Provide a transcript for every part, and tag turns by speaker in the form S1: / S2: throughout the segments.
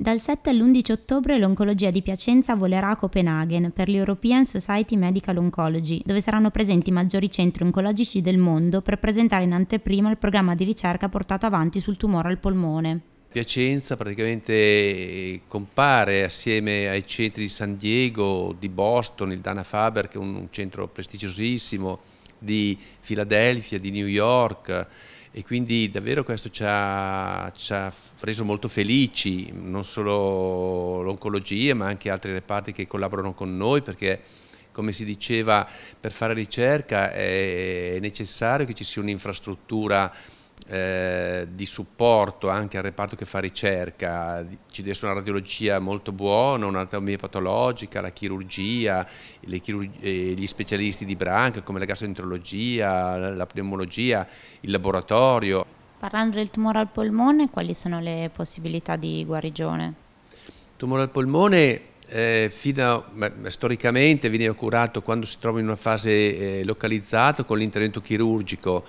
S1: Dal 7 all'11 ottobre l'Oncologia di Piacenza volerà a Copenaghen per l'European Society Medical Oncology, dove saranno presenti i maggiori centri oncologici del mondo per presentare in anteprima il programma di ricerca portato avanti sul tumore al polmone.
S2: Piacenza praticamente eh, compare assieme ai centri di San Diego, di Boston, il Dana Faber che è un centro prestigiosissimo, di Filadelfia, di New York, e quindi davvero questo ci ha, ci ha, reso molto felici, non solo l'oncologia ma anche altri reparti che collaborano con noi perché come si diceva per fare ricerca è necessario che ci sia un'infrastruttura eh, di supporto anche al reparto che fa ricerca, ci deve essere una radiologia molto buona, un'anatomia patologica, la chirurgia, chirurg eh, gli specialisti di branca come la gastroenterologia, la pneumologia, il laboratorio.
S1: Parlando del tumore al polmone, quali sono le possibilità di guarigione?
S2: Il tumore al polmone eh, a, beh, storicamente viene curato quando si trova in una fase eh, localizzata con l'intervento chirurgico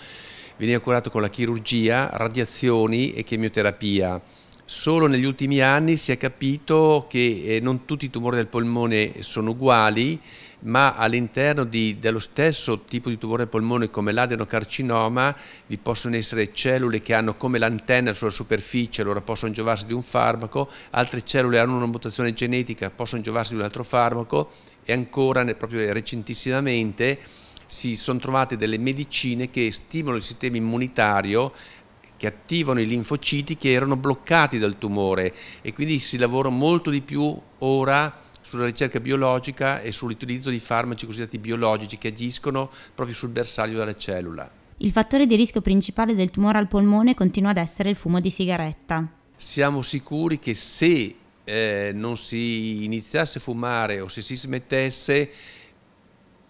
S2: veniva curato con la chirurgia, radiazioni e chemioterapia. Solo negli ultimi anni si è capito che eh, non tutti i tumori del polmone sono uguali, ma all'interno dello stesso tipo di tumore del polmone come l'adenocarcinoma vi possono essere cellule che hanno come l'antenna sulla superficie, allora possono giovarsi di un farmaco, altre cellule hanno una mutazione genetica, possono giovarsi di un altro farmaco e ancora proprio recentissimamente si sono trovate delle medicine che stimolano il sistema immunitario che attivano i linfociti che erano bloccati dal tumore e quindi si lavora molto di più ora sulla ricerca biologica e sull'utilizzo di farmaci cosiddetti biologici che agiscono proprio sul bersaglio della cellula.
S1: Il fattore di rischio principale del tumore al polmone continua ad essere il fumo di sigaretta.
S2: Siamo sicuri che se eh, non si iniziasse a fumare o se si smettesse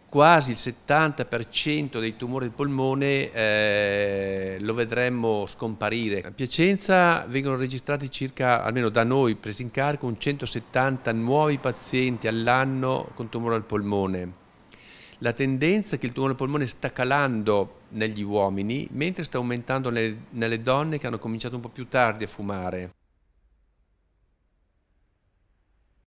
S2: quasi il 70% dei tumori del polmone eh, lo vedremmo scomparire. A Piacenza vengono registrati circa, almeno da noi presi in carico, un 170 nuovi pazienti all'anno con tumore al polmone. La tendenza è che il tumore al polmone sta calando negli uomini, mentre sta aumentando nelle, nelle donne che hanno cominciato un po' più tardi a fumare.